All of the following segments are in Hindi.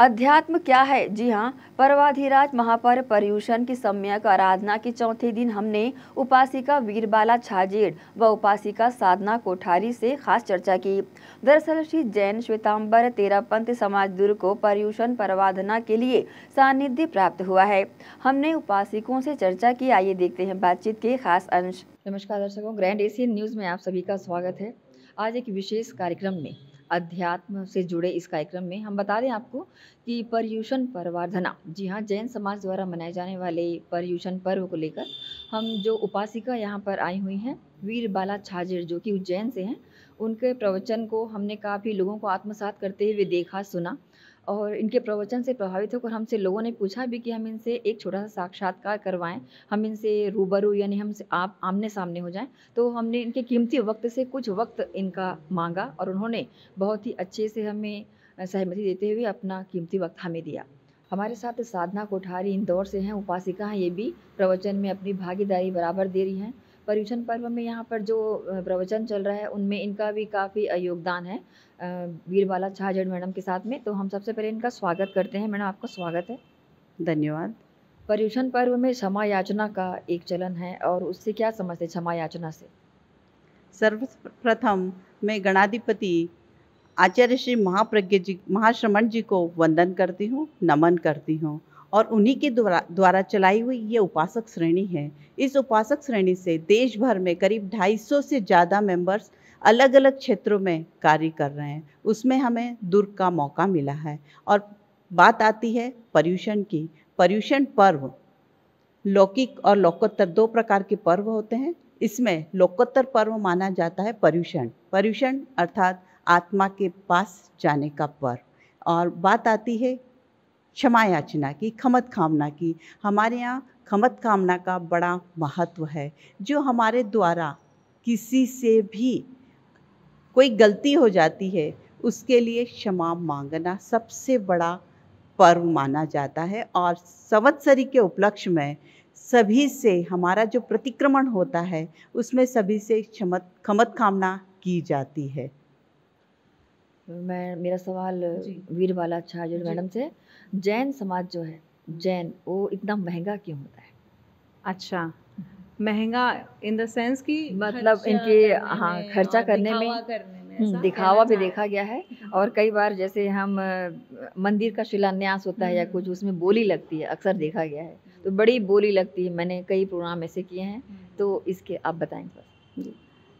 अध्यात्म क्या है जी हाँ पर्वाधिराज महापर पर्यूषण की सम्यक आराधना के चौथे दिन हमने उपासिका वीरबाला छाजेड़ व उपासिका साधना कोठारी से खास चर्चा की दरअसल श्री जैन श्वेताम्बर तेरा पंथ समाज दुर्ग को पर्यूषण परवाधना के लिए सानिध्य प्राप्त हुआ है हमने उपासिकों से चर्चा की आइए देखते हैं बातचीत के खास अंश नमस्कार दर्शकों ग्रैंड एशियन न्यूज में आप सभी का स्वागत है आज एक विशेष कार्यक्रम में अध्यात्म से जुड़े इस कार्यक्रम में हम बता दें आपको कि पर्यूषण पर्वार्धना जी हाँ जैन समाज द्वारा मनाए जाने वाले पर्यूषण पर्व को लेकर हम जो उपासिका यहाँ पर आई हुई हैं वीर बाला छाजिर जो कि उज्जैन से हैं उनके प्रवचन को हमने काफ़ी लोगों को आत्मसात करते हुए देखा सुना और इनके प्रवचन से प्रभावित होकर हमसे लोगों ने पूछा भी कि हम इनसे एक छोटा सा साक्षात्कार करवाएं हम इनसे रूबरू यानी हम आप आमने सामने हो जाएं तो हमने इनके कीमती वक्त से कुछ वक्त इनका मांगा और उन्होंने बहुत ही अच्छे से हमें सहमति देते हुए अपना कीमती वक्त हमें दिया हमारे साथ साधना कोठारी इंदौर से हैं उपासिका हैं ये भी प्रवचन में अपनी भागीदारी बराबर दे रही हैं पर्यूषण पर्व में यहाँ पर जो प्रवचन चल रहा है उनमें इनका भी काफ़ी योगदान है वीरबाला छाजड़ मैडम के साथ में तो हम सबसे पहले इनका स्वागत करते हैं मैडम आपका स्वागत है धन्यवाद पर्यूषण पर्व में क्षमा याचना का एक चलन है और उससे क्या समझते क्षमा याचना से सर्वप्रथम मैं गणाधिपति आचार्य श्री महाप्रज्ञ जी महाश्रमण जी को वंदन करती हूँ नमन करती हूँ और उन्हीं के द्वारा द्वारा चलाई हुई ये उपासक श्रेणी है इस उपासक श्रेणी से देश भर में करीब 250 से ज़्यादा मेंबर्स अलग अलग क्षेत्रों में कार्य कर रहे हैं उसमें हमें दुर्ग का मौका मिला है और बात आती है पर्यूषण की पर्यूषण पर्व लौकिक और लोकोत्तर दो प्रकार के पर्व होते हैं इसमें लोकोत्तर पर्व माना जाता है पर्यूषण पर्यूषण अर्थात आत्मा के पास जाने का पर्व और बात आती है क्षमा याचना की खमत कामना की हमारे यहाँ खमत कामना का बड़ा महत्व है जो हमारे द्वारा किसी से भी कोई गलती हो जाती है उसके लिए क्षमा मांगना सबसे बड़ा पर्व माना जाता है और संवत्सरी के उपलक्ष्य में सभी से हमारा जो प्रतिक्रमण होता है उसमें सभी से क्षमत खमत कामना की जाती है मैं मेरा सवाल वीर छा जो मैडम से जैन समाज जो है जैन वो इतना महंगा क्यों होता है अच्छा हम्म। महंगा इन द सेंस कि मतलब इनके हाँ खर्चा करने में, दिखावा हम्म, भी देखा गया है और कई बार जैसे हम मंदिर का शिलान्यास होता है या हम्म। कुछ उसमें बोली लगती है अक्सर देखा गया है तो बड़ी बोली लगती है मैंने कई प्रोग्राम ऐसे किए हैं तो इसके आप बताएंगे जी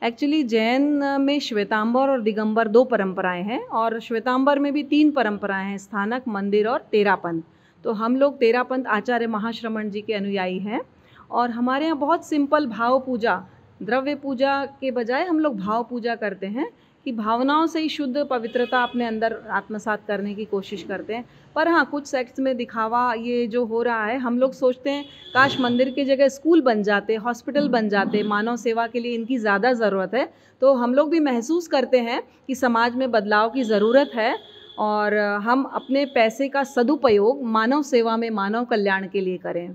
एक्चुअली जैन में श्वेतांबर और दिगंबर दो परंपराएं हैं और श्वेतांबर में भी तीन परंपराएं हैं स्थानक मंदिर और तेरापंथ तो हम लोग तेरापंथ आचार्य महाश्रमण जी के अनुयायी हैं और हमारे यहाँ बहुत सिंपल भाव पूजा द्रव्य पूजा के बजाय हम लोग भाव पूजा करते हैं कि भावनाओं से ही शुद्ध पवित्रता अपने अंदर आत्मसात करने की कोशिश करते हैं पर हाँ कुछ सेक्ट्स में दिखावा ये जो हो रहा है हम लोग सोचते हैं काश मंदिर की जगह स्कूल बन जाते हॉस्पिटल बन जाते मानव सेवा के लिए इनकी ज़्यादा ज़रूरत है तो हम लोग भी महसूस करते हैं कि समाज में बदलाव की ज़रूरत है और हम अपने पैसे का सदुपयोग मानव सेवा में मानव कल्याण के लिए करें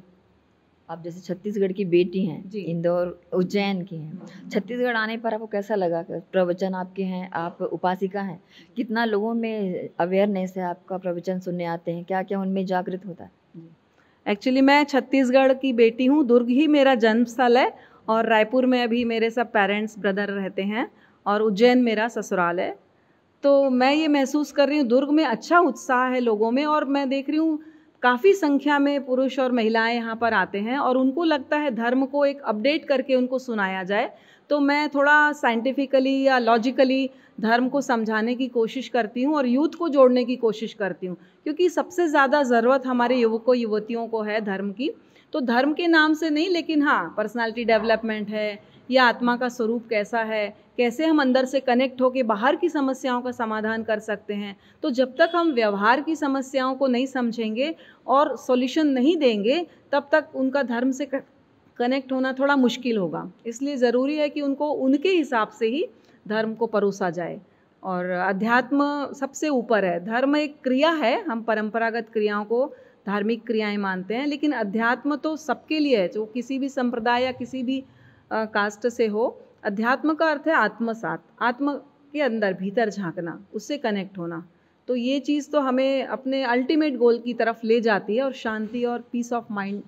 आप जैसे छत्तीसगढ़ की बेटी हैं इंदौर उज्जैन की हैं हाँ। छत्तीसगढ़ आने पर आपको कैसा लगा प्रवचन आपके हैं आप उपासिका हैं कितना लोगों में अवेयरनेस है आपका प्रवचन सुनने आते हैं क्या क्या उनमें जागृत होता है एक्चुअली मैं छत्तीसगढ़ की बेटी हूँ दुर्ग ही मेरा जन्म स्थल है और रायपुर में अभी मेरे सब पेरेंट्स ब्रदर रहते हैं और उज्जैन मेरा ससुराल है तो मैं ये महसूस कर रही हूँ दुर्ग में अच्छा उत्साह है लोगों में और मैं देख रही हूँ काफ़ी संख्या में पुरुष और महिलाएं यहाँ पर आते हैं और उनको लगता है धर्म को एक अपडेट करके उनको सुनाया जाए तो मैं थोड़ा साइंटिफिकली या लॉजिकली धर्म को समझाने की कोशिश करती हूँ और यूथ को जोड़ने की कोशिश करती हूँ क्योंकि सबसे ज़्यादा ज़रूरत हमारे युवकों युवतियों को है धर्म की तो धर्म के नाम से नहीं लेकिन हाँ पर्सनालिटी डेवलपमेंट है या आत्मा का स्वरूप कैसा है कैसे हम अंदर से कनेक्ट होकर बाहर की समस्याओं का समाधान कर सकते हैं तो जब तक हम व्यवहार की समस्याओं को नहीं समझेंगे और सॉल्यूशन नहीं देंगे तब तक उनका धर्म से कनेक्ट होना थोड़ा मुश्किल होगा इसलिए ज़रूरी है कि उनको उनके हिसाब से ही धर्म को परोसा जाए और अध्यात्म सबसे ऊपर है धर्म एक क्रिया है हम परंपरागत क्रियाओं को धार्मिक क्रियाएं मानते हैं लेकिन अध्यात्म तो सबके लिए है जो किसी भी संप्रदाय या किसी भी कास्ट से हो अध्यात्म का अर्थ है आत्मसात आत्म के अंदर भीतर झांकना उससे कनेक्ट होना तो ये चीज़ तो हमें अपने अल्टीमेट गोल की तरफ ले जाती है और शांति और पीस ऑफ माइंड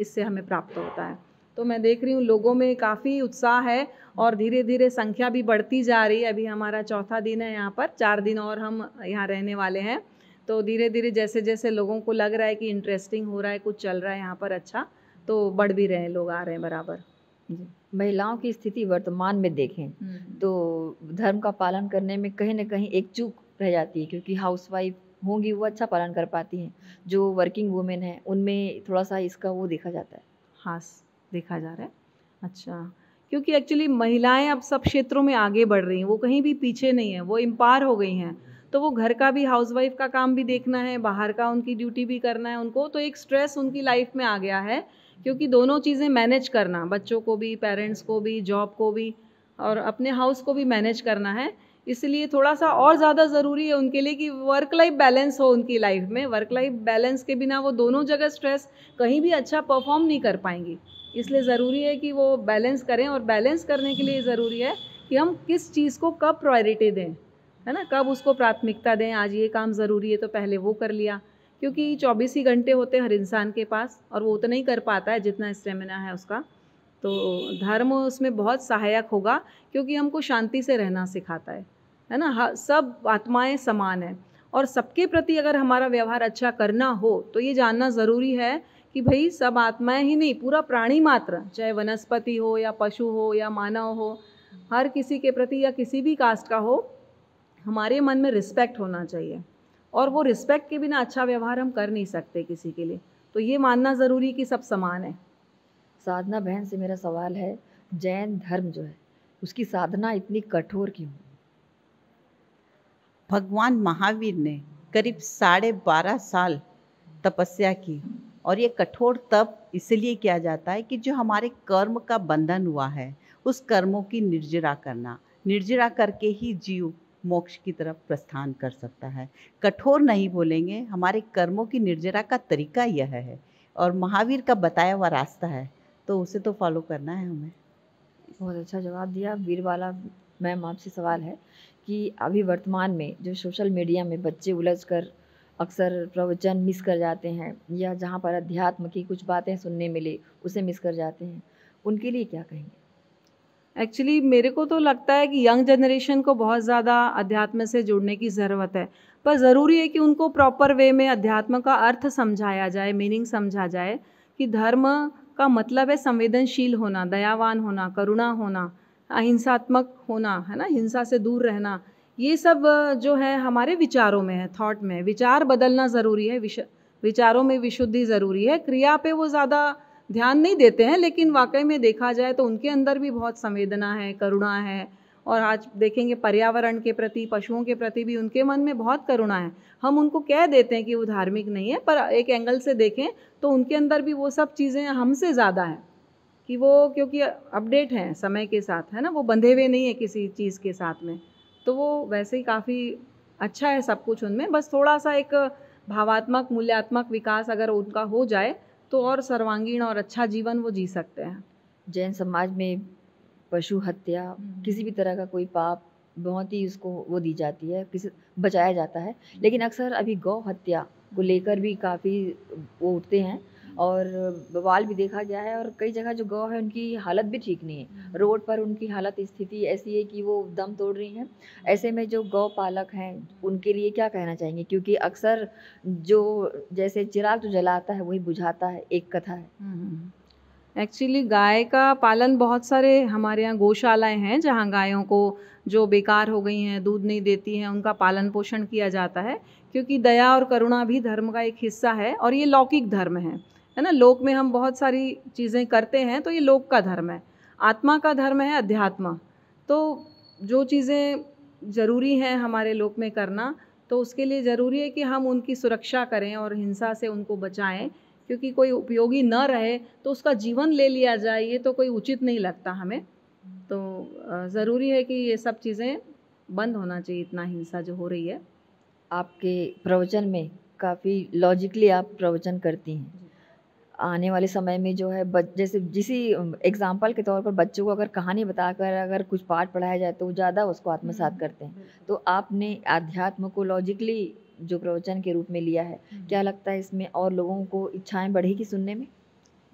इससे हमें प्राप्त होता है तो मैं देख रही हूँ लोगों में काफ़ी उत्साह है और धीरे धीरे संख्या भी बढ़ती जा रही है अभी हमारा चौथा दिन है यहाँ पर चार दिन और हम यहाँ रहने वाले हैं तो धीरे धीरे जैसे जैसे लोगों को लग रहा है कि इंटरेस्टिंग हो रहा है कुछ चल रहा है यहाँ पर अच्छा तो बढ़ भी रहे हैं लोग आ रहे हैं बराबर जी महिलाओं की स्थिति वर्तमान में देखें हम्म। तो धर्म का पालन करने में कहीं ना कहीं एक चूक रह जाती है क्योंकि हाउसवाइफ होंगी वो अच्छा पालन कर पाती हैं जो वर्किंग वुमेन है उनमें थोड़ा सा इसका वो देखा जाता है हाँ देखा जा रहा है अच्छा क्योंकि एक्चुअली महिलाएं अब सब क्षेत्रों में आगे बढ़ रही हैं वो कहीं भी पीछे नहीं है वो इम्पार हो गई हैं तो वो घर का भी हाउसवाइफ का काम भी देखना है बाहर का उनकी ड्यूटी भी करना है उनको तो एक स्ट्रेस उनकी लाइफ में आ गया है क्योंकि दोनों चीज़ें मैनेज करना बच्चों को भी पेरेंट्स को भी जॉब को भी और अपने हाउस को भी मैनेज करना है इसलिए थोड़ा सा और ज़्यादा ज़रूरी है उनके लिए कि वर्क लाइफ बैलेंस हो उनकी लाइफ में वर्क लाइफ बैलेंस के बिना वो दोनों जगह स्ट्रेस कहीं भी अच्छा परफॉर्म नहीं कर पाएंगी इसलिए ज़रूरी है कि वो बैलेंस करें और बैलेंस करने के लिए ज़रूरी है कि हम किस चीज़ को कब प्रायोरिटी दें है ना कब उसको प्राथमिकता दें आज ये काम ज़रूरी है तो पहले वो कर लिया क्योंकि चौबीस ही घंटे होते हैं हर इंसान के पास और वो उतना ही कर पाता है जितना स्टेमिना है उसका तो धर्म उसमें बहुत सहायक होगा क्योंकि हमको शांति से रहना सिखाता है है ना सब आत्माएं समान हैं और सबके प्रति अगर हमारा व्यवहार अच्छा करना हो तो ये जानना ज़रूरी है कि भाई सब आत्माएं ही नहीं पूरा प्राणी मात्र चाहे वनस्पति हो या पशु हो या मानव हो हर किसी के प्रति या किसी भी कास्ट का हो हमारे मन में रिस्पेक्ट होना चाहिए और वो रिस्पेक्ट के बिना अच्छा व्यवहार हम कर नहीं सकते किसी के लिए तो ये मानना ज़रूरी कि सब समान है साधना बहन से मेरा सवाल है जैन धर्म जो है उसकी साधना इतनी कठोर क्यों भगवान महावीर ने करीब साढ़े बारह साल तपस्या की और ये कठोर तप इसलिए किया जाता है कि जो हमारे कर्म का बंधन हुआ है उस कर्मों की निर्जरा करना निर्जरा करके ही जीव मोक्ष की तरफ प्रस्थान कर सकता है कठोर नहीं बोलेंगे हमारे कर्मों की निर्जरा का तरीका यह है और महावीर का बताया हुआ रास्ता है तो उसे तो फॉलो करना है हमें बहुत अच्छा जवाब दिया वाला मैम आपसे सवाल है कि अभी वर्तमान में जो सोशल मीडिया में बच्चे उलझ कर अक्सर प्रवचन मिस कर जाते हैं या जहाँ पर अध्यात्म की कुछ बातें सुनने मिले उसे मिस कर जाते हैं उनके लिए क्या कहेंगे एक्चुअली मेरे को तो लगता है कि यंग जनरेशन को बहुत ज़्यादा अध्यात्म से जुड़ने की ज़रूरत है पर ज़रूरी है कि उनको प्रॉपर वे में अध्यात्म का अर्थ समझाया जाए मीनिंग समझा जाए कि धर्म का मतलब है संवेदनशील होना दयावान होना करुणा होना अहिंसात्मक होना है ना हिंसा से दूर रहना ये सब जो है हमारे विचारों में है थॉट में विचार बदलना ज़रूरी है विचारों में विशुद्धि ज़रूरी है क्रिया पे वो ज़्यादा ध्यान नहीं देते हैं लेकिन वाकई में देखा जाए तो उनके अंदर भी बहुत संवेदना है करुणा है और आज देखेंगे पर्यावरण के प्रति पशुओं के प्रति भी उनके मन में बहुत करुणा है हम उनको कह देते हैं कि वो धार्मिक नहीं है पर एक एंगल से देखें तो उनके अंदर भी वो सब चीज़ें हमसे ज़्यादा हैं कि वो क्योंकि अपडेट हैं समय के साथ है ना वो बंधे हुए नहीं है किसी चीज़ के साथ में तो वो वैसे ही काफ़ी अच्छा है सब कुछ उनमें बस थोड़ा सा एक भावात्मक मूल्यात्मक विकास अगर उनका हो जाए तो और सर्वांगीण और अच्छा जीवन वो जी सकते हैं जैन समाज में पशु हत्या हम्म। किसी भी तरह का कोई पाप बहुत ही उसको वो दी जाती है किसी बचाया जाता है हम्म। लेकिन अक्सर अभी गौ हत्या को लेकर भी काफ़ी वो उठते हैं और बवाल भी देखा गया है और कई जगह जो गौ है उनकी हालत भी ठीक नहीं है हम्म। रोड पर उनकी हालत स्थिति ऐसी है कि वो दम तोड़ रही हैं ऐसे में जो गौ पालक हैं उनके लिए क्या कहना चाहेंगे क्योंकि अक्सर जो जैसे चिराग जो जलाता है वही बुझाता है एक कथा है एक्चुअली हम्म, हम्म, गाय का पालन बहुत सारे हमारे यहाँ गौशालाएँ हैं जहाँ गायों को जो बेकार हो गई हैं दूध नहीं देती हैं उनका पालन पोषण किया जाता है क्योंकि दया और करुणा भी धर्म का एक हिस्सा है और ये लौकिक धर्म है है ना लोक में हम बहुत सारी चीज़ें करते हैं तो ये लोक का धर्म है आत्मा का धर्म है अध्यात्म तो जो चीज़ें ज़रूरी हैं हमारे लोक में करना तो उसके लिए ज़रूरी है कि हम उनकी सुरक्षा करें और हिंसा से उनको बचाएं क्योंकि कोई उपयोगी न रहे तो उसका जीवन ले लिया जाए ये तो कोई उचित नहीं लगता हमें तो ज़रूरी है कि ये सब चीज़ें बंद होना चाहिए इतना हिंसा जो हो रही है आपके प्रवचन में काफ़ी लॉजिकली आप प्रवचन करती हैं आने वाले समय में जो है जैसे जिसी एग्जाम्पल के तौर पर बच्चों को अगर कहानी बताकर अगर कुछ पाठ पढ़ाया जाए तो वो ज़्यादा उसको आत्मसात हम्म, करते हैं तो आपने आध्यात्म को लॉजिकली जो प्रवचन के रूप में लिया है हम्म। क्या लगता है इसमें और लोगों को इच्छाएं बढ़ेगी सुनने में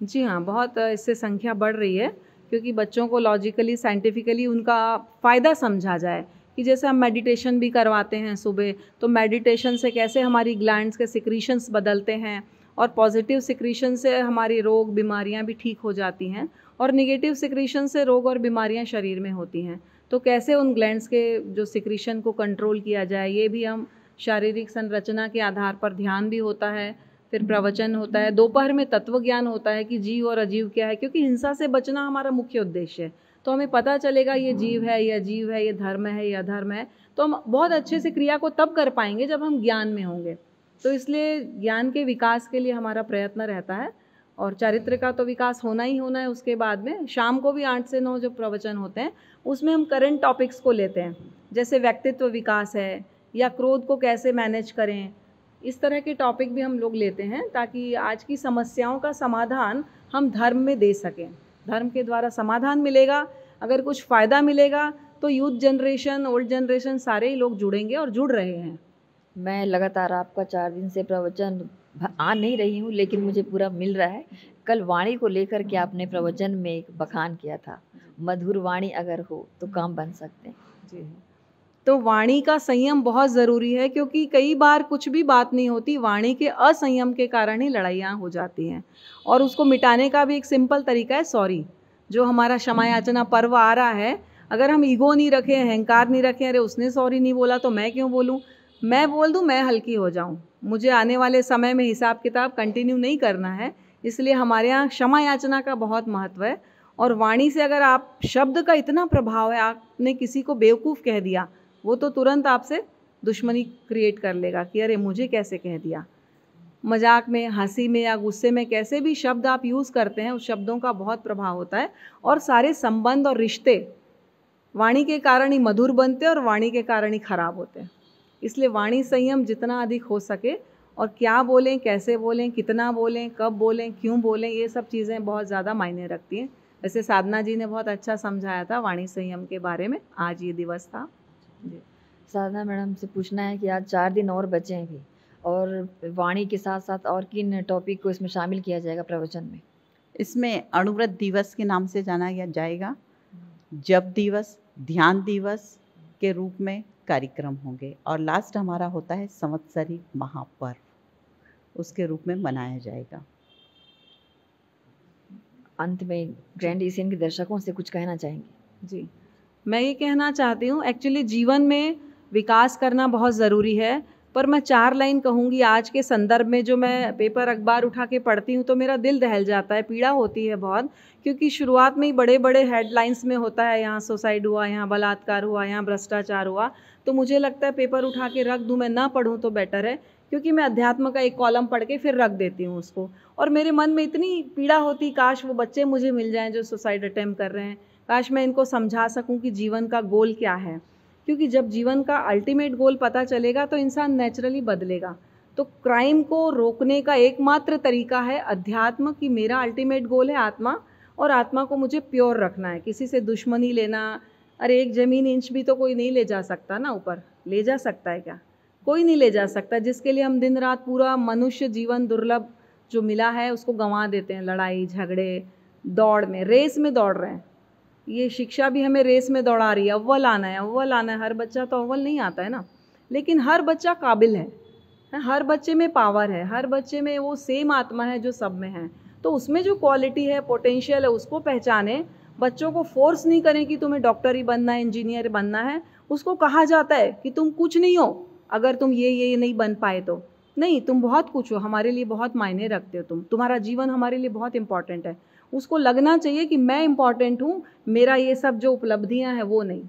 जी हाँ बहुत इससे संख्या बढ़ रही है क्योंकि बच्चों को लॉजिकली साइंटिफिकली उनका फ़ायदा समझा जाए कि जैसे हम मेडिटेशन भी करवाते हैं सुबह तो मेडिटेशन से कैसे हमारी ग्लैंड्स के सिक्रीशंस बदलते हैं और पॉजिटिव सिक्रीशन से हमारी रोग बीमारियाँ भी ठीक हो जाती हैं और निगेटिव सिक्रीशन से रोग और बीमारियाँ शरीर में होती हैं तो कैसे उन ग्लैंड्स के जो सिक्रीशन को कंट्रोल किया जाए ये भी हम शारीरिक संरचना के आधार पर ध्यान भी होता है फिर प्रवचन होता है दोपहर में तत्व ज्ञान होता है कि जीव और अजीव क्या है क्योंकि हिंसा से बचना हमारा मुख्य उद्देश्य है तो हमें पता चलेगा ये जीव है या जीव है ये धर्म है या धर्म है तो हम बहुत अच्छे से क्रिया को तब कर पाएंगे जब हम ज्ञान में होंगे तो इसलिए ज्ञान के विकास के लिए हमारा प्रयत्न रहता है और चरित्र का तो विकास होना ही होना है उसके बाद में शाम को भी आठ से नौ जो प्रवचन होते हैं उसमें हम करंट टॉपिक्स को लेते हैं जैसे व्यक्तित्व विकास है या क्रोध को कैसे मैनेज करें इस तरह के टॉपिक भी हम लोग लेते हैं ताकि आज की समस्याओं का समाधान हम धर्म में दे सकें धर्म के द्वारा समाधान मिलेगा अगर कुछ फ़ायदा मिलेगा तो यूथ जनरेशन ओल्ड जनरेशन सारे ही लोग जुड़ेंगे और जुड़ रहे हैं मैं लगातार आपका चार दिन से प्रवचन आ नहीं रही हूँ लेकिन मुझे पूरा मिल रहा है कल वाणी को लेकर के आपने प्रवचन में एक बखान किया था मधुर वाणी अगर हो तो काम बन सकते हैं जी तो वाणी का संयम बहुत ज़रूरी है क्योंकि कई बार कुछ भी बात नहीं होती वाणी के असंयम के कारण ही लड़ाइयाँ हो जाती हैं और उसको मिटाने का भी एक सिंपल तरीका है सॉरी जो हमारा क्षमा याचना पर्व आ रहा है अगर हम ईगो नहीं रखें अहंकार नहीं रखें अरे उसने सॉरी नहीं बोला तो मैं क्यों बोलूँ मैं बोल दूँ मैं हल्की हो जाऊँ मुझे आने वाले समय में हिसाब किताब कंटिन्यू नहीं करना है इसलिए हमारे यहाँ क्षमा याचना का बहुत महत्व है और वाणी से अगर आप शब्द का इतना प्रभाव है आपने किसी को बेवकूफ़ कह दिया वो तो तुरंत आपसे दुश्मनी क्रिएट कर लेगा कि अरे मुझे कैसे कह दिया मजाक में हंसी में या गुस्से में कैसे भी शब्द आप यूज़ करते हैं उस शब्दों का बहुत प्रभाव होता है और सारे संबंध और रिश्ते वाणी के कारण ही मधुर बनते हैं और वाणी के कारण ही खराब होते हैं इसलिए वाणी संयम जितना अधिक हो सके और क्या बोलें कैसे बोलें कितना बोलें कब बोलें क्यों बोलें ये सब चीज़ें बहुत ज़्यादा मायने रखती हैं वैसे साधना जी ने बहुत अच्छा समझाया था वाणी संयम के बारे में आज ये दिवस था जी साधना मैडम से पूछना है कि आज चार दिन और बचे हैं भी और वाणी के साथ साथ और किन टॉपिक को इसमें शामिल किया जाएगा प्रवचन में इसमें अणुव्रत दिवस के नाम से जाना जाएगा जब दिवस ध्यान दिवस के रूप में कार्यक्रम होंगे और लास्ट हमारा होता है संवत्सरी महापर्व उसके रूप में मनाया जाएगा अंत में ग्रैंड एशियन के दर्शकों से कुछ कहना चाहेंगे जी मैं ये कहना चाहती हूँ एक्चुअली जीवन में विकास करना बहुत ज़रूरी है पर मैं चार लाइन कहूँगी आज के संदर्भ में जो मैं पेपर अखबार उठा के पढ़ती हूँ तो मेरा दिल दहल जाता है पीड़ा होती है बहुत क्योंकि शुरुआत में ही बड़े बड़े हेडलाइंस में होता है यहाँ सुसाइड हुआ यहाँ बलात्कार हुआ यहाँ भ्रष्टाचार हुआ तो मुझे लगता है पेपर उठा के रख दूँ मैं ना पढ़ूँ तो बेटर है क्योंकि मैं अध्यात्म का एक कॉलम पढ़ के फिर रख देती हूँ उसको और मेरे मन में इतनी पीड़ा होती काश वो बच्चे मुझे मिल जाएं जो सुसाइड अटैम्प्ट कर रहे हैं काश मैं इनको समझा सकूं कि जीवन का गोल क्या है क्योंकि जब जीवन का अल्टीमेट गोल पता चलेगा तो इंसान नेचुरली बदलेगा तो क्राइम को रोकने का एकमात्र तरीका है अध्यात्म कि मेरा अल्टीमेट गोल है आत्मा और आत्मा को मुझे प्योर रखना है किसी से दुश्मनी लेना अरे एक ज़मीन इंच भी तो कोई नहीं ले जा सकता ना ऊपर ले जा सकता है क्या कोई नहीं ले जा सकता जिसके लिए हम दिन रात पूरा मनुष्य जीवन दुर्लभ जो मिला है उसको गंवा देते हैं लड़ाई झगड़े दौड़ में रेस में दौड़ रहे हैं ये शिक्षा भी हमें रेस में दौड़ा रही है अव्वल आना है अव्वल आना है हर बच्चा तो अव्वल नहीं आता है ना लेकिन हर बच्चा काबिल है हर बच्चे में पावर है हर बच्चे में वो सेम आत्मा है जो सब में है तो उसमें जो क्वालिटी है पोटेंशियल है उसको पहचाने बच्चों को फोर्स नहीं करें कि तुम्हें डॉक्टर ही बनना है इंजीनियर बनना है उसको कहा जाता है कि तुम कुछ नहीं हो अगर तुम ये ये नहीं बन पाए तो नहीं तुम बहुत कुछ हो हमारे लिए बहुत मायने रखते हो तुम तुम्हारा जीवन हमारे लिए बहुत इंपॉर्टेंट है उसको लगना चाहिए कि मैं इम्पॉर्टेंट हूँ मेरा ये सब जो उपलब्धियाँ हैं वो नहीं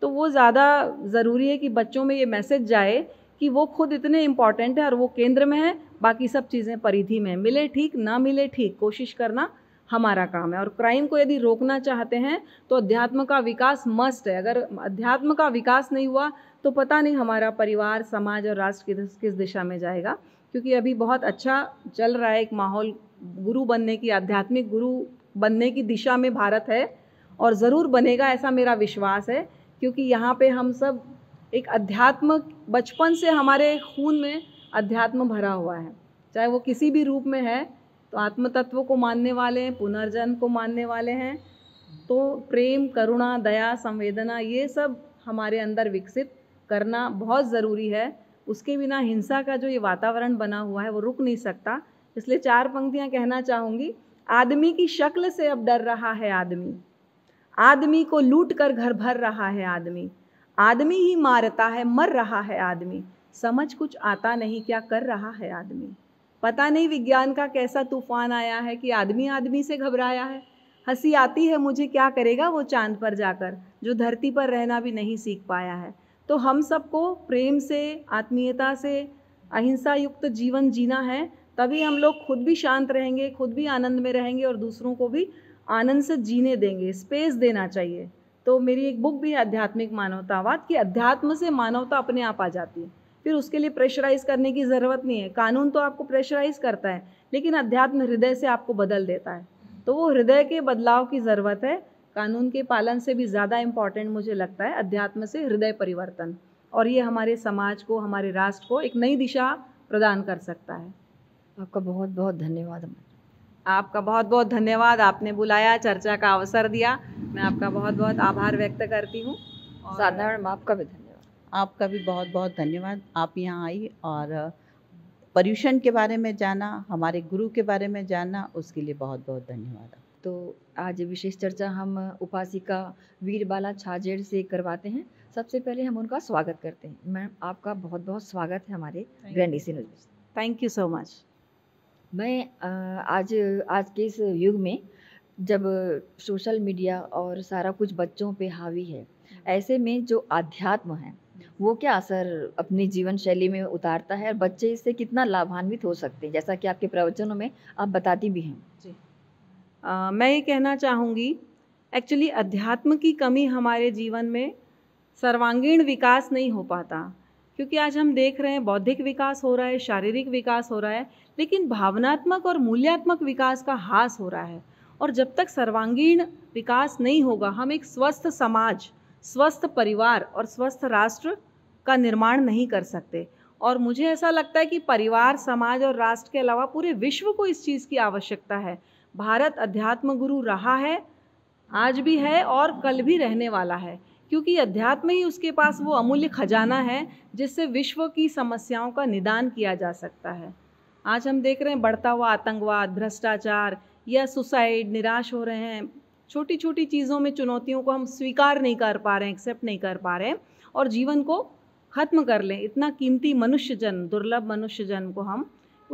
तो वो ज़्यादा ज़रूरी है कि बच्चों में ये मैसेज जाए कि वो खुद इतने इम्पॉर्टेंट हैं और वो केंद्र में है बाकी सब चीज़ें परिधि में मिले ठीक ना मिले ठीक कोशिश करना हमारा काम है और क्राइम को यदि रोकना चाहते हैं तो अध्यात्म का विकास मस्ट है अगर अध्यात्म का विकास नहीं हुआ तो पता नहीं हमारा परिवार समाज और राष्ट्र किस किस दिशा में जाएगा क्योंकि अभी बहुत अच्छा चल रहा है एक माहौल गुरु बनने की आध्यात्मिक गुरु बनने की दिशा में भारत है और ज़रूर बनेगा ऐसा मेरा विश्वास है क्योंकि यहाँ पे हम सब एक अध्यात्म बचपन से हमारे खून में अध्यात्म भरा हुआ है चाहे वो किसी भी रूप में है तो आत्मतत्व को मानने वाले हैं पुनर्जन्म को मानने वाले हैं तो प्रेम करुणा दया संवेदना ये सब हमारे अंदर विकसित करना बहुत ज़रूरी है उसके बिना हिंसा का जो ये वातावरण बना हुआ है वो रुक नहीं सकता इसलिए चार पंक्तियाँ कहना चाहूँगी आदमी की शक्ल से अब डर रहा है आदमी आदमी को लूट कर घर भर रहा है आदमी आदमी ही मारता है मर रहा है आदमी समझ कुछ आता नहीं क्या कर रहा है आदमी पता नहीं विज्ञान का कैसा तूफान आया है कि आदमी आदमी से घबराया है हंसी आती है मुझे क्या करेगा वो चांद पर जाकर जो धरती पर रहना भी नहीं सीख पाया है तो हम सबको प्रेम से आत्मीयता से अहिंसा युक्त जीवन जीना है तभी हम लोग खुद भी शांत रहेंगे खुद भी आनंद में रहेंगे और दूसरों को भी आनंद से जीने देंगे स्पेस देना चाहिए तो मेरी एक बुक भी है आध्यात्मिक मानवतावाद कि अध्यात्म से मानवता अपने आप आ जाती है फिर उसके लिए प्रेशराइज करने की ज़रूरत नहीं है कानून तो आपको प्रेशराइज करता है लेकिन अध्यात्म हृदय से आपको बदल देता है तो वो हृदय के बदलाव की ज़रूरत है कानून के पालन से भी ज़्यादा इम्पॉर्टेंट मुझे लगता है अध्यात्म से हृदय परिवर्तन और ये हमारे समाज को हमारे राष्ट्र को एक नई दिशा प्रदान कर सकता है आपका बहुत बहुत धन्यवाद आपका बहुत बहुत धन्यवाद आपने बुलाया चर्चा का अवसर दिया मैं आपका बहुत बहुत आभार व्यक्त करती हूँ साधारण आपका भी धन्यवाद आपका भी बहुत बहुत धन्यवाद आप यहाँ आई और पर्यूषण के बारे में जाना हमारे गुरु के बारे में जाना उसके लिए बहुत बहुत धन्यवाद तो आज विशेष चर्चा हम उपासिका वीर बाला छाजेड़ से करवाते हैं सबसे पहले हम उनका स्वागत करते हैं मैम आपका बहुत बहुत स्वागत है हमारे ग्रैंड इसी थैंक यू सो मच मैं आज आज के इस युग में जब सोशल मीडिया और सारा कुछ बच्चों पे हावी है हम्म। ऐसे में जो अध्यात्म है हम्म। वो क्या असर अपनी जीवन शैली में उतारता है और बच्चे इससे कितना लाभान्वित हो सकते हैं जैसा कि आपके प्रवचनों में आप बताती भी हैं जी आ, मैं ये कहना चाहूँगी एक्चुअली अध्यात्म की कमी हमारे जीवन में सर्वांगीण विकास नहीं हो पाता क्योंकि आज हम देख रहे हैं बौद्धिक विकास हो रहा है शारीरिक विकास हो रहा है लेकिन भावनात्मक और मूल्यात्मक विकास का हास हो रहा है और जब तक सर्वांगीण विकास नहीं होगा हम एक स्वस्थ समाज स्वस्थ परिवार और स्वस्थ राष्ट्र का निर्माण नहीं कर सकते और मुझे ऐसा लगता है कि परिवार समाज और राष्ट्र के अलावा पूरे विश्व को इस चीज़ की आवश्यकता है भारत अध्यात्म गुरु रहा है आज भी है और कल भी रहने वाला है क्योंकि अध्यात्म ही उसके पास वो अमूल्य खजाना है जिससे विश्व की समस्याओं का निदान किया जा सकता है आज हम देख रहे हैं बढ़ता हुआ आतंकवाद भ्रष्टाचार या सुसाइड निराश हो रहे हैं छोटी छोटी चीज़ों में चुनौतियों को हम स्वीकार नहीं कर पा रहे हैं एक्सेप्ट नहीं कर पा रहे हैं और जीवन को ख़त्म कर लें इतना कीमती मनुष्य जन्म दुर्लभ मनुष्य जन्म को हम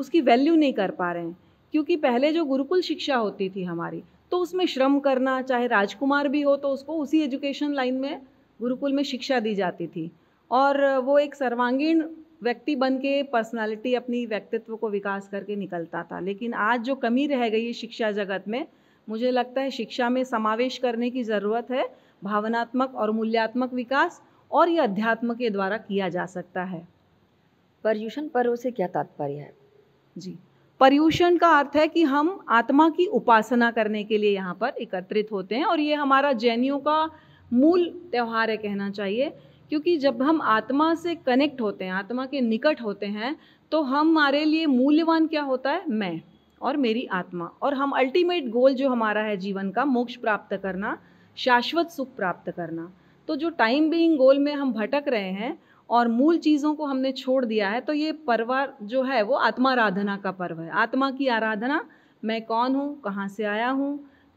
उसकी वैल्यू नहीं कर पा रहे हैं क्योंकि पहले जो गुरुकुल शिक्षा होती थी हमारी तो उसमें श्रम करना चाहे राजकुमार भी हो तो उसको उसी एजुकेशन लाइन में गुरुकुल में शिक्षा दी जाती थी और वो एक सर्वांगीण व्यक्ति बन के पर्सनैलिटी अपनी व्यक्तित्व को विकास करके निकलता था लेकिन आज जो कमी रह गई है शिक्षा जगत में मुझे लगता है शिक्षा में समावेश करने की ज़रूरत है भावनात्मक और मूल्यात्मक विकास और ये अध्यात्म के द्वारा किया जा सकता है पर्यूषण पर्व से क्या तात्पर्य है जी पर्यूषण का अर्थ है कि हम आत्मा की उपासना करने के लिए यहाँ पर एकत्रित होते हैं और ये हमारा जैनियों का मूल त्यौहार है कहना चाहिए क्योंकि जब हम आत्मा से कनेक्ट होते हैं आत्मा के निकट होते हैं तो हमारे लिए मूल्यवान क्या होता है मैं और मेरी आत्मा और हम अल्टीमेट गोल जो हमारा है जीवन का मोक्ष प्राप्त करना शाश्वत सुख प्राप्त करना तो जो टाइम बीइंग गोल में हम भटक रहे हैं और मूल चीज़ों को हमने छोड़ दिया है तो ये पर्व जो है वो आत्माराधना का पर्व है आत्मा की आराधना मैं कौन हूँ कहाँ से आया हूँ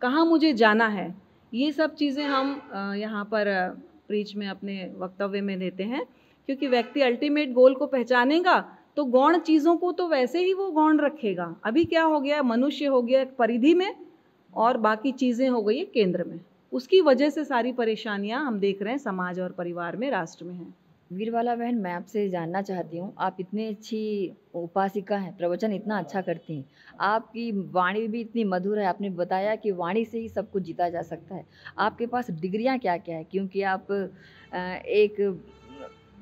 कहाँ मुझे जाना है ये सब चीज़ें हम यहाँ पर प्रीच में अपने वक्तव्य में देते हैं क्योंकि व्यक्ति अल्टीमेट गोल को पहचानेगा तो गौण चीज़ों को तो वैसे ही वो गौण रखेगा अभी क्या हो गया मनुष्य हो गया परिधि में और बाकी चीज़ें हो गई केंद्र में उसकी वजह से सारी परेशानियाँ हम देख रहे हैं समाज और परिवार में राष्ट्र में हैं वीरवाला बहन मैं आपसे जानना चाहती हूँ आप इतनी अच्छी उपासिका हैं प्रवचन इतना अच्छा करती हैं आपकी वाणी भी इतनी मधुर है आपने बताया कि वाणी से ही सब कुछ जीता जा सकता है आपके पास डिग्रियाँ क्या क्या है क्योंकि आप एक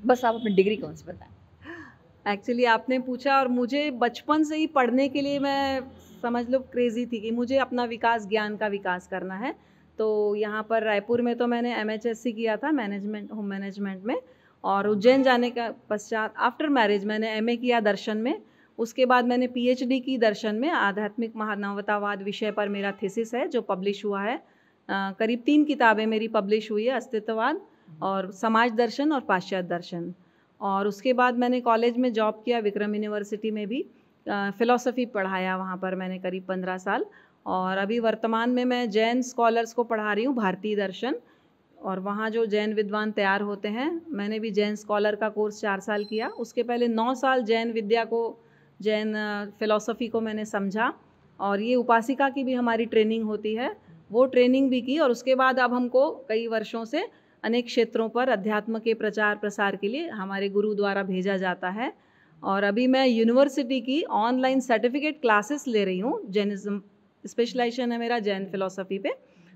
बस आप अपनी डिग्री कौन सी बताएं एक्चुअली आपने पूछा और मुझे बचपन से ही पढ़ने के लिए मैं समझ लो क्रेज़ी थी कि मुझे अपना विकास ज्ञान का विकास करना है तो यहाँ पर रायपुर में तो मैंने एम किया था मैनेजमेंट होम मैनेजमेंट में और उज्जैन जाने का पश्चात आफ्टर मैरिज मैंने एम किया दर्शन में उसके बाद मैंने पीएचडी की दर्शन में आध्यात्मिक महानवतावाद विषय पर मेरा थीसिस है जो पब्लिश हुआ है आ, करीब तीन किताबें मेरी पब्लिश हुई है अस्तित्ववाद हम्म। और समाज दर्शन और पाश्चात्य दर्शन और उसके बाद मैंने कॉलेज में जॉब किया विक्रम यूनिवर्सिटी में भी फ़िलोसफ़ी पढ़ाया वहाँ पर मैंने करीब पंद्रह साल और अभी वर्तमान में मैं जैन स्कॉलर्स को पढ़ा रही हूँ भारतीय दर्शन और वहाँ जो जैन विद्वान तैयार होते हैं मैंने भी जैन स्कॉलर का कोर्स चार साल किया उसके पहले नौ साल जैन विद्या को जैन फिलोसफी को मैंने समझा और ये उपासिका की भी हमारी ट्रेनिंग होती है वो ट्रेनिंग भी की और उसके बाद अब हमको कई वर्षों से अनेक क्षेत्रों पर अध्यात्म के प्रचार प्रसार के लिए हमारे गुरु द्वारा भेजा जाता है और अभी मैं यूनिवर्सिटी की ऑनलाइन सर्टिफिकेट क्लासेस ले रही हूँ जैनिज़्म स्पेशलाइजेशन है मेरा जैन फिलोसफी पे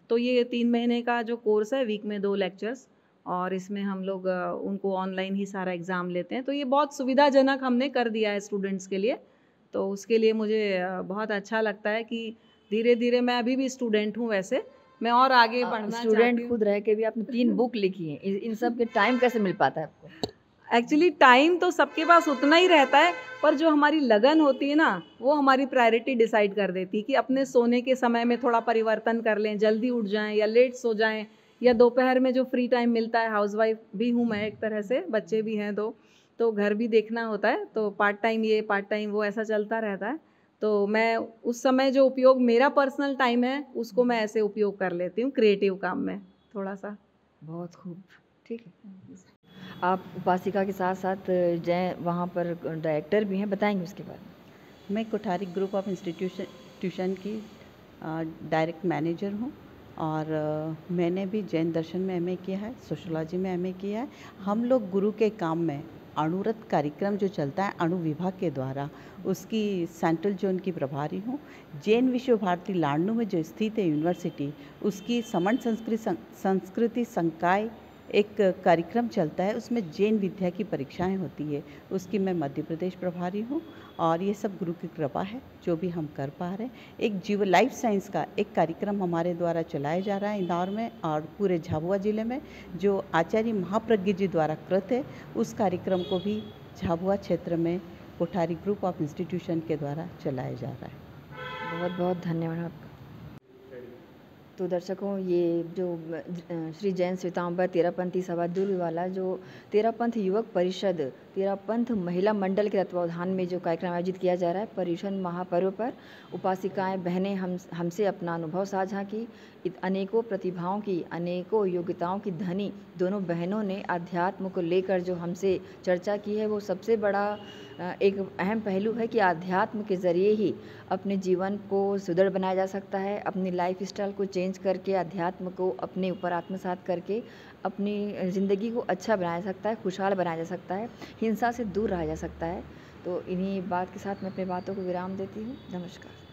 तो ये तीन महीने का जो कोर्स है वीक में दो लेक्चर्स और इसमें हम लोग उनको ऑनलाइन ही सारा एग्ज़ाम लेते हैं तो ये बहुत सुविधाजनक हमने कर दिया है स्टूडेंट्स के लिए तो उसके लिए मुझे बहुत अच्छा लगता है कि धीरे धीरे मैं अभी भी स्टूडेंट हूँ वैसे मैं और आगे पढ़ना स्टूडेंट खुद रह के भी आपने तीन बुक लिखी है इन सब के टाइम कैसे मिल पाता है आपको एक्चुअली टाइम तो सबके पास उतना ही रहता है पर जो हमारी लगन होती है ना वो हमारी प्रायोरिटी डिसाइड कर देती है कि अपने सोने के समय में थोड़ा परिवर्तन कर लें जल्दी उठ जाएं या लेट सो जाएं या दोपहर में जो फ्री टाइम मिलता है हाउसवाइफ भी हूँ मैं एक तरह से बच्चे भी हैं दो तो घर भी देखना होता है तो पार्ट टाइम ये पार्ट टाइम वो ऐसा चलता रहता है तो मैं उस समय जो उपयोग मेरा पर्सनल टाइम है उसको मैं ऐसे उपयोग कर लेती हूँ क्रिएटिव काम में थोड़ा सा बहुत खूब ठीक है आप उपासिका के साथ साथ जय वहाँ पर डायरेक्टर भी हैं बताएंगे उसके बाद मैं Kothari group of institution tuition की डायरेक्ट मैनेजर हूँ और आ, मैंने भी जैन दर्शन में एम किया है सोशोलॉजी में एम किया है हम लोग गुरु के काम में अणुरत कार्यक्रम जो चलता है अणु विभाग के द्वारा उसकी सेंट्रल जोन की प्रभारी हूँ जैन विश्व भारती लाडनू में जो स्थित है यूनिवर्सिटी उसकी समण संस्कृति संस्कृति संकाय एक कार्यक्रम चलता है उसमें जैन विद्या की परीक्षाएं होती है उसकी मैं मध्य प्रदेश प्रभारी हूँ और ये सब गुरु की कृपा है जो भी हम कर पा रहे हैं एक जीव लाइफ साइंस का एक कार्यक्रम हमारे द्वारा चलाया जा रहा है इंदौर में और पूरे झाबुआ ज़िले में जो आचार्य महाप्रज्ञ जी द्वारा कृत है उस कार्यक्रम को भी झाबुआ क्षेत्र में कोठारी ग्रुप ऑफ इंस्टीट्यूशन के द्वारा चलाया जा रहा है बहुत बहुत धन्यवाद आपका तो दर्शकों ये जो श्री जैन तेरा तेरापंथी सभा दुर्ग वाला जो तेरापंथ युवक परिषद तेरापंथ महिला मंडल के तत्वावधान में जो कार्यक्रम आयोजित किया जा रहा है पर्यटन महापर्व पर उपासिकाएं बहनें हम हमसे अपना अनुभव साझा की अनेकों प्रतिभाओं की अनेकों योग्यताओं की धनी दोनों बहनों ने अध्यात्म को लेकर जो हमसे चर्चा की है वो सबसे बड़ा एक अहम पहलू है कि आध्यात्म के ज़रिए ही अपने जीवन को सुदृढ़ बनाया जा सकता है अपनी लाइफ स्टाइल को चेंज करके अध्यात्म को अपने ऊपर आत्मसात करके अपनी ज़िंदगी को अच्छा बनाया जा सकता है खुशहाल बनाया जा सकता है हिंसा से दूर रहा जा सकता है तो इन्हीं बात के साथ मैं अपनी बातों को विराम देती हूँ नमस्कार